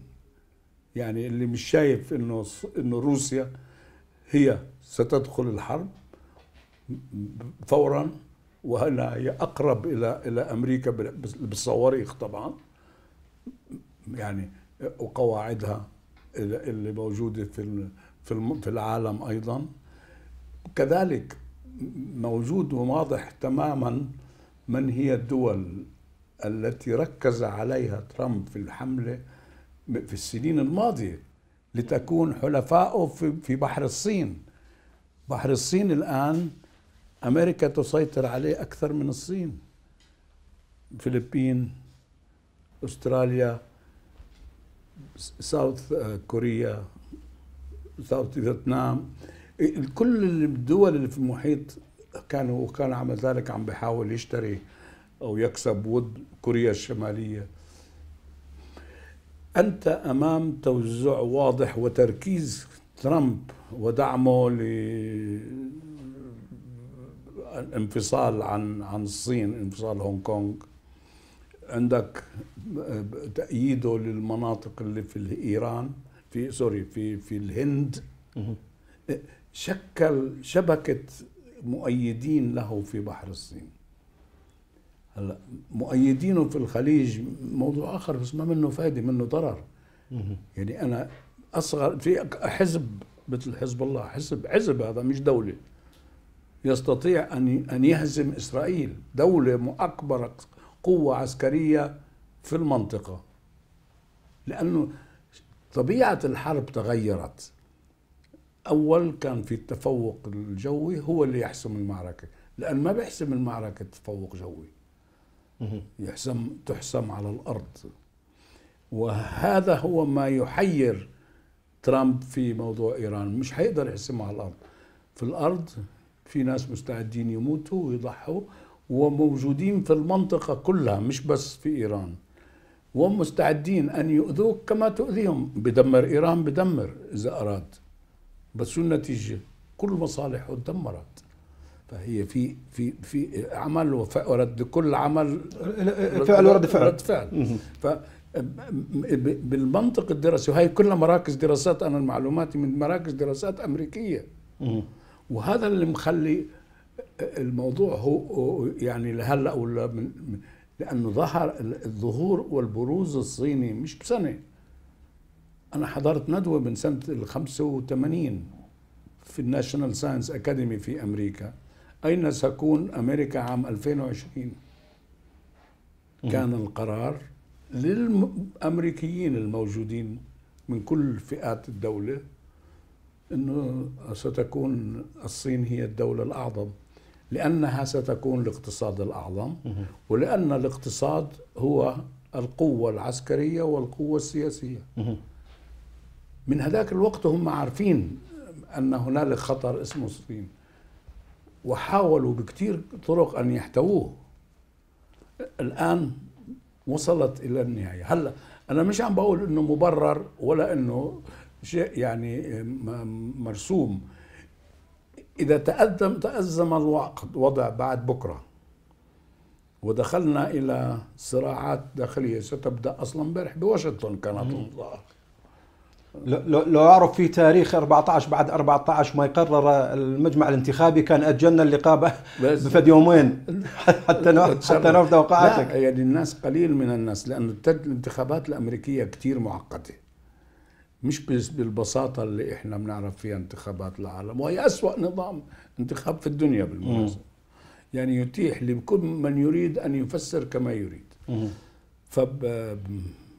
يعني اللي مش شايف انه انه روسيا هي ستدخل الحرب فورا وهنا هي اقرب الى الى امريكا بالصواريخ طبعا يعني وقواعدها اللي موجوده في في العالم ايضا كذلك موجود وواضح تماما من هي الدول التي ركز عليها ترامب في الحمله في السنين الماضيه لتكون حلفائه في بحر الصين بحر الصين الان أمريكا تسيطر عليه أكثر من الصين الفلبين أستراليا ساوث كوريا ساوث فيتنام كل الدول اللي في المحيط كانوا وكان عم ذلك عم بيحاول يشتري أو يكسب ود كوريا الشمالية أنت أمام توزع واضح وتركيز ترامب ودعمه انفصال عن عن الصين انفصال هونغ كونغ عندك تأييده للمناطق اللي في إيران في سوري في في الهند شكل شبكة مؤيدين له في بحر الصين هلا مؤيدينه في الخليج موضوع آخر بس ما منه فائدة منه ضرر يعني أنا أصغر في حزب مثل حزب الله حزب حزب هذا مش دولة يستطيع أن أن يهزم إسرائيل دولة أكبر قوة عسكرية في المنطقة لأنه طبيعة الحرب تغيرت أول كان في التفوق الجوي هو اللي يحسم المعركة لأن ما بيحسم المعركة تفوق جوي يحسم تحسم على الأرض وهذا هو ما يحير ترامب في موضوع إيران مش هيقدر يحسمها على الأرض في الأرض في ناس مستعدين يموتوا ويضحوا وموجودين في المنطقة كلها مش بس في إيران ومستعدين أن يؤذوك كما تؤذيهم بدمر إيران بدمر إذا أراد بس شو النتيجة كل مصالحه تدمرت فهي في في في عمل ورد كل عمل فعل ورد فعل رد فعل ف بالمنطق الدراسي وهي كلها مراكز دراسات انا معلوماتي من مراكز دراسات امريكيه وهذا اللي مخلي الموضوع هو يعني لهلا ولا من لانه ظهر الظهور والبروز الصيني مش بسنه انا حضرت ندوه من سنه ال 85 في الناشونال ساينس اكاديمي في امريكا اين سكون امريكا عام 2020 كان القرار للامريكيين الموجودين من كل فئات الدوله انه ستكون الصين هي الدوله الاعظم لانها ستكون الاقتصاد الاعظم ولان الاقتصاد هو القوه العسكريه والقوه السياسيه من هذاك الوقت هم عارفين ان هنالك خطر اسمه الصين وحاولوا بكثير طرق ان يحتووه الان وصلت الى النهايه هلا انا مش عم بقول انه مبرر ولا انه شيء يعني آه، مرسوم إذا تأزم تأزم الوقت وضع بعد بكرة ودخلنا إلى صراعات داخلية ستبدأ أصلا امبارح بواشنطن كانت لو, لو يعرف في تاريخ 14 بعد 14 ما يقرر المجمع الانتخابي كان اجلنا اللقاء بفد يومين حتى حتى نعرف توقعاتك يعني الناس قليل من الناس لأن الانتخابات الامريكيه كثير معقده مش بالبساطه اللي احنا بنعرف فيها انتخابات العالم وهي اسوا نظام انتخاب في الدنيا بالمناسبه يعني يتيح لكل من يريد ان يفسر كما يريد ف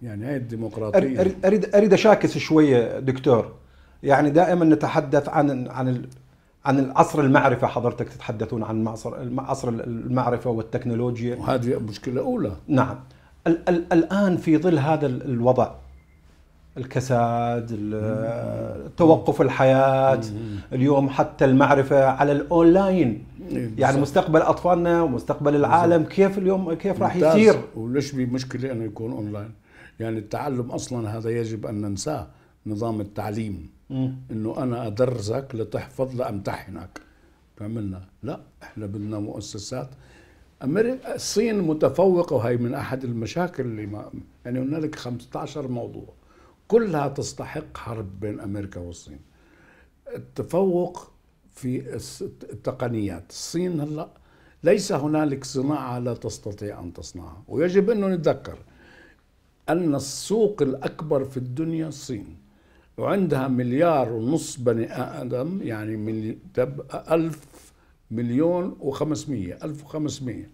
يعني هاي الديمقراطيه اريد اريد اشاكس شويه دكتور يعني دائما نتحدث عن عن عن العصر المعرفة حضرتك تتحدثون عن عصر المعرفة والتكنولوجيا وهذه مشكلة أولى نعم الآن في ظل هذا الوضع الكساد توقف الحياة اليوم حتى المعرفة على الأونلاين إيه، يعني مستقبل أطفالنا ومستقبل العالم كيف اليوم كيف راح يصير وليش في مشكلة أنه يكون أونلاين يعني التعلم أصلا هذا يجب أن ننساه نظام التعليم أنه أنا أدرسك لتحفظ لأمتحنك فعملنا لا احنا بدنا مؤسسات امريكا الصين متفوقه وهي من احد المشاكل اللي ما يعني هنالك 15 موضوع كلها تستحق حرب بين امريكا والصين التفوق في التقنيات الصين هلا ليس هنالك صناعه لا تستطيع ان تصنعها ويجب انه نتذكر ان السوق الاكبر في الدنيا الصين وعندها مليار ونص بني ادم يعني من ألف مليون وخمسمية ألف وخمسمية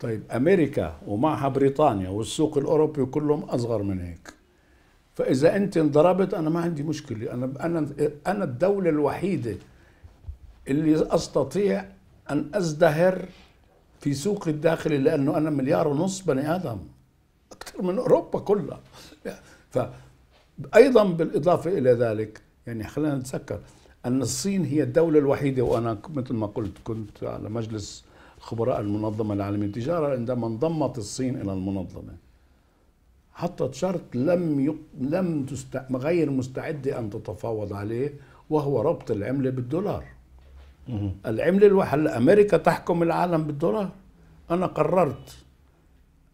طيب أمريكا ومعها بريطانيا والسوق الأوروبي كلهم أصغر من هيك فاذا انت انضربت انا ما عندي مشكله انا انا انا الدوله الوحيده اللي استطيع ان ازدهر في سوق الداخلي لانه انا مليار ونص بني ادم اكثر من اوروبا كلها ف ايضا بالاضافه الى ذلك يعني خلينا نتذكر ان الصين هي الدوله الوحيده وانا مثل ما قلت كنت على مجلس خبراء المنظمه العالميه للتجاره عندما انضمت الصين الى المنظمه حطت شرط لم يق... لم تست... غير مستعده ان تتفاوض عليه وهو ربط العمله بالدولار. العمله الواحد امريكا تحكم العالم بالدولار. انا قررت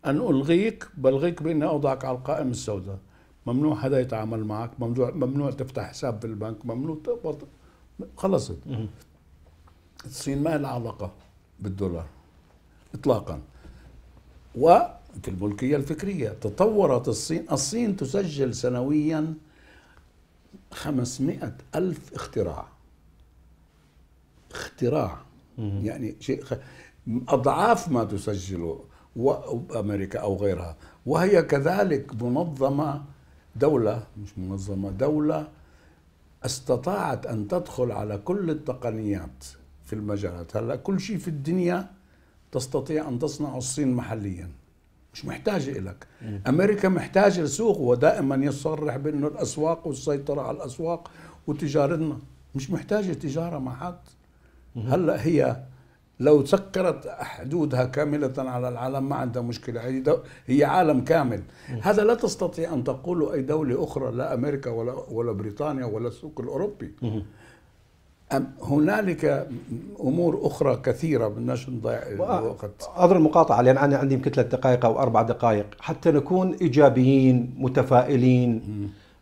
ان الغيك بلغيك باني اوضعك على القائمه السوداء. ممنوع حدا يتعامل معك، ممنوع ممنوع تفتح حساب في البنك، ممنوع تقبض خلصت. الصين ما لها علاقه بالدولار اطلاقا. و الملكية الفكرية تطورت الصين الصين تسجل سنويا 500 ألف اختراع اختراع مم. يعني شيء أضعاف ما تسجله أمريكا أو غيرها وهي كذلك منظمة دولة مش منظمة دولة استطاعت أن تدخل على كل التقنيات في المجالات هلا كل شيء في الدنيا تستطيع أن تصنعه الصين محلياً مش محتاجة إلك أمريكا محتاجة لسوق ودائما يصرح بأنه الأسواق والسيطرة على الأسواق وتجارتنا مش محتاجة تجارة مع حد هلأ هي لو سكرت حدودها كاملة على العالم ما عندها مشكلة هي, هي عالم كامل هذا لا تستطيع أن تقوله أي دولة أخرى لا أمريكا ولا, ولا بريطانيا ولا السوق الأوروبي أم هنالك امور اخرى كثيره بدناش نضيع الوقت أضر المقاطعه لان انا عندي يمكن ثلاث دقائق او اربع دقائق حتى نكون ايجابيين متفائلين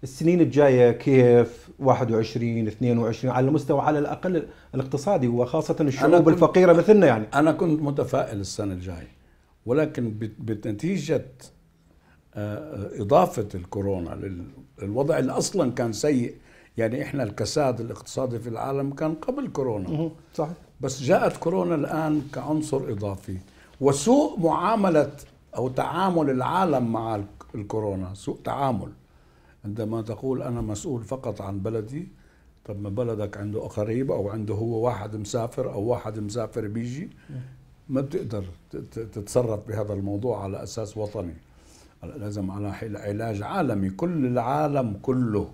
السنين الجايه كيف 21 22 على المستوى على الاقل الاقتصادي وخاصه الشعوب الفقيره مثلنا يعني انا كنت متفائل السنه الجايه ولكن بنتيجه آه، اضافه الكورونا للوضع اللي اصلا كان سيء يعني احنا الكساد الاقتصادي في العالم كان قبل كورونا صحيح بس جاءت كورونا الان كعنصر اضافي وسوء معامله او تعامل العالم مع الكورونا سوء تعامل عندما تقول انا مسؤول فقط عن بلدي طب ما بلدك عنده قريب او عنده هو واحد مسافر او واحد مسافر بيجي ما بتقدر تتصرف بهذا الموضوع على اساس وطني لازم على علاج عالمي كل العالم كله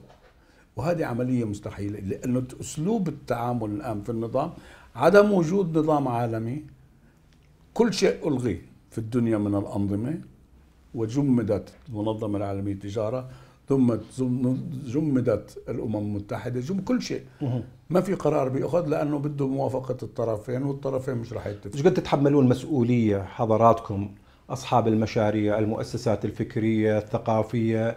وهذه عملية مستحيلة لأنه أسلوب التعامل الآن في النظام عدم وجود نظام عالمي كل شيء ألغي في الدنيا من الأنظمة وجمدت المنظمة العالمية للتجارة ثم جمدت الأمم المتحدة جم كل شيء ما في قرار بيأخذ لأنه بده موافقة الطرفين والطرفين مش رح يتفقوا مش قد تتحملون مسؤولية حضراتكم أصحاب المشاريع المؤسسات الفكرية الثقافية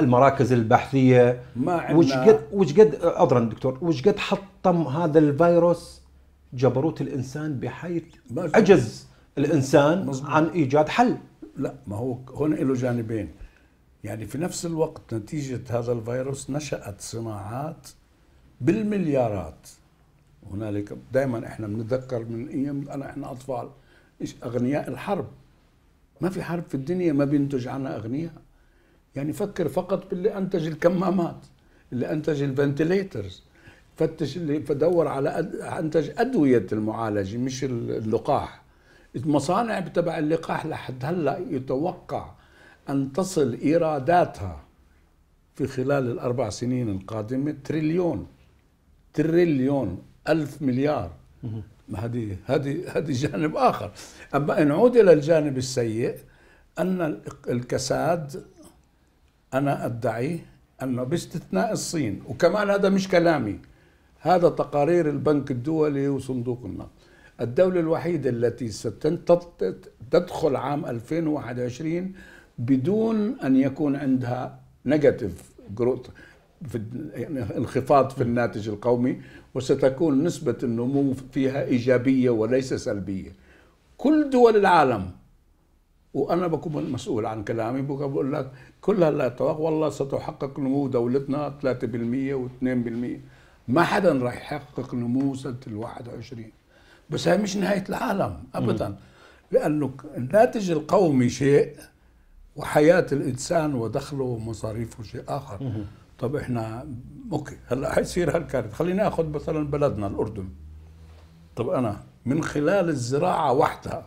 المراكز البحثيه ما عندنا وش قد وش قد عذرا دكتور وش قد حطم هذا الفيروس جبروت الانسان بحيث عجز الانسان مزبوط. عن ايجاد حل لا ما هو هنا له جانبين يعني في نفس الوقت نتيجه هذا الفيروس نشات صناعات بالمليارات هنالك دائما احنا بنتذكر من ايام انا احنا اطفال اغنياء الحرب ما في حرب في الدنيا ما بينتج عنها اغنياء يعني فكر فقط باللي انتج الكمامات اللي انتج الفنتليترز فتش اللي فدور على أد... انتج ادويه المعالجه مش اللقاح المصانع تبع اللقاح لحد هلا يتوقع ان تصل ايراداتها في خلال الاربع سنين القادمه تريليون تريليون ألف مليار هذه هذه هذه جانب اخر اما نعود الى الجانب السيء ان الكساد أنا أدعي أنه باستثناء الصين وكمان هذا مش كلامي هذا تقارير البنك الدولي وصندوق النقد الدولة الوحيدة التي ستدخل عام 2021 بدون أن يكون عندها نيجاتيف جروث في يعني انخفاض في الناتج القومي وستكون نسبة النمو فيها إيجابية وليس سلبية كل دول العالم وانا بكون مسؤول عن كلامي بقول لك كل هالاتفاق والله ستحقق نمو دولتنا 3% و2% ما حدا راح يحقق نمو سنه ال 21 بس هي مش نهايه العالم ابدا لانه الناتج القومي شيء وحياه الانسان ودخله ومصاريفه شيء اخر طب احنا اوكي هلا حيصير هالكارثه خلينا ناخذ مثلا بلدنا الاردن طب انا من خلال الزراعه وحدها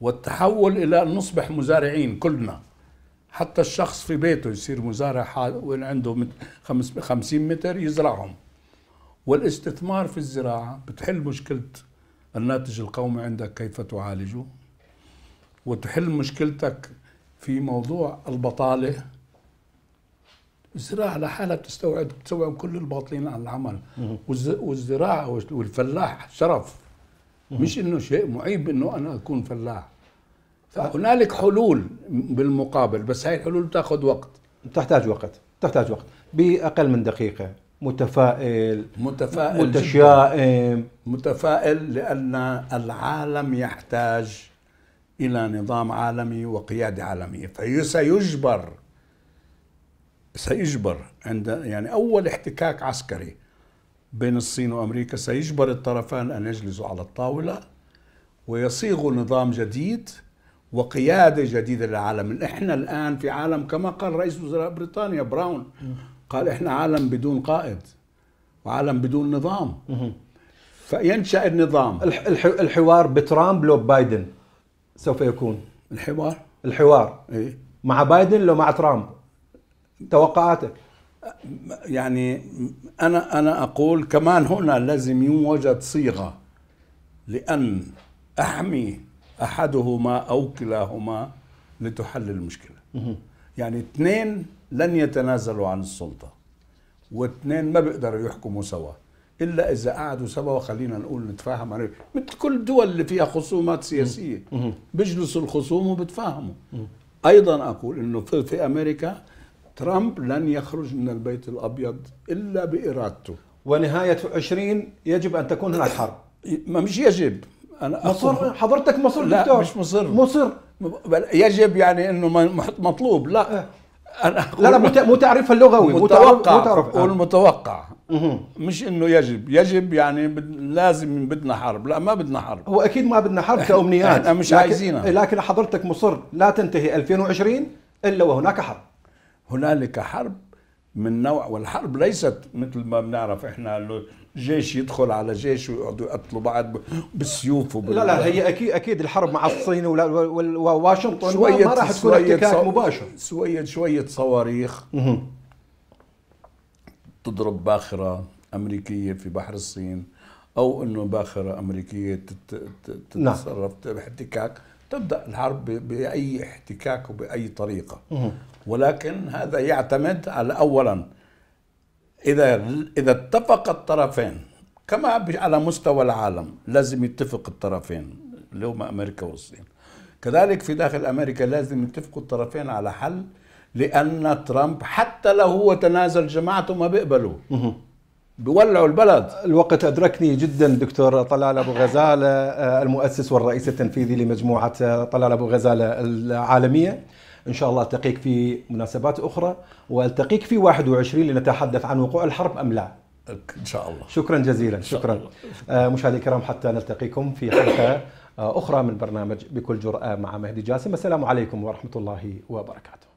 والتحول الى ان نصبح مزارعين كلنا حتى الشخص في بيته يصير مزارع وين عنده 50 متر يزرعهم والاستثمار في الزراعه بتحل مشكله الناتج القومي عندك كيف تعالجه وتحل مشكلتك في موضوع البطاله الزراعه لحالها بتستوعب تستوعب كل الباطلين عن العمل والزراعه والفلاح شرف مش انه شيء معيب انه انا اكون فلاح فهنالك حلول بالمقابل بس هاي الحلول بتاخذ وقت تحتاج وقت تحتاج وقت باقل من دقيقه متفائل متفائل متشائم متفائل لان العالم يحتاج الى نظام عالمي وقياده عالميه فسيجبر سيجبر عند يعني اول احتكاك عسكري بين الصين وامريكا سيجبر الطرفان ان يجلسوا على الطاوله ويصيغوا نظام جديد وقياده جديده للعالم، احنا الان في عالم كما قال رئيس وزراء بريطانيا براون قال احنا عالم بدون قائد وعالم بدون نظام فينشا النظام الحوار بترامب لو بايدن سوف يكون الحوار الحوار إيه؟ مع بايدن لو مع ترامب توقعاتك يعني أنا أنا أقول كمان هنا لازم يوجد صيغة لأن أحمي أحدهما أو كلاهما لتحل المشكلة يعني اثنين لن يتنازلوا عن السلطة واثنين ما بيقدروا يحكموا سوا إلا إذا قعدوا سوا وخلينا نقول نتفاهم عليه مثل كل الدول اللي فيها خصومات سياسية بيجلسوا الخصوم وبتفاهموا أيضا أقول إنه في, في أمريكا ترامب لن يخرج من البيت الأبيض إلا بإرادته ونهاية 20 يجب أن تكون هناك حرب ما مش يجب أنا مصر حضرتك مصر لا دكتور. مش مصر مصر يجب يعني أنه مطلوب لا آه. أنا لا لا مو تعريفها اللغوي متوقع والمتوقع آه. مش انه يجب يجب يعني لازم بدنا حرب لا ما بدنا حرب هو اكيد ما بدنا حرب كامنيات احنا مش عايزينها لكن حضرتك مصر لا تنتهي 2020 الا وهناك حرب هنالك حرب من نوع والحرب ليست مثل ما بنعرف احنا جيش يدخل على جيش ويقعدوا يقتلوا بعض بالسيوف وبال... لا لا هي اكيد اكيد الحرب مع الصين وواشنطن شوية ما راح تكون احتكاك مباشر شويه شويه صواريخ تضرب باخره امريكيه في بحر الصين او انه باخره امريكيه نعم. تتصرف باحتكاك تبدا الحرب باي احتكاك وباي طريقه ولكن هذا يعتمد على أولا إذا إذا اتفق الطرفين كما على مستوى العالم لازم يتفق الطرفين اللي هم أمريكا والصين كذلك في داخل أمريكا لازم يتفقوا الطرفين على حل لأن ترامب حتى لو هو تنازل جماعته ما بيقبلوا بيولعوا البلد الوقت أدركني جدا دكتور طلال أبو غزالة آه، المؤسس والرئيس التنفيذي لمجموعة آه، طلال أبو غزالة العالمية إن شاء الله ألتقيك في مناسبات أخرى وألتقيك في 21 لنتحدث عن وقوع الحرب أم لا إن شاء الله شكرا جزيلا شكرا آه، مشاهدي الكرام حتى نلتقيكم في حلقة آه، أخرى من برنامج بكل جرأة مع مهدي جاسم السلام عليكم ورحمة الله وبركاته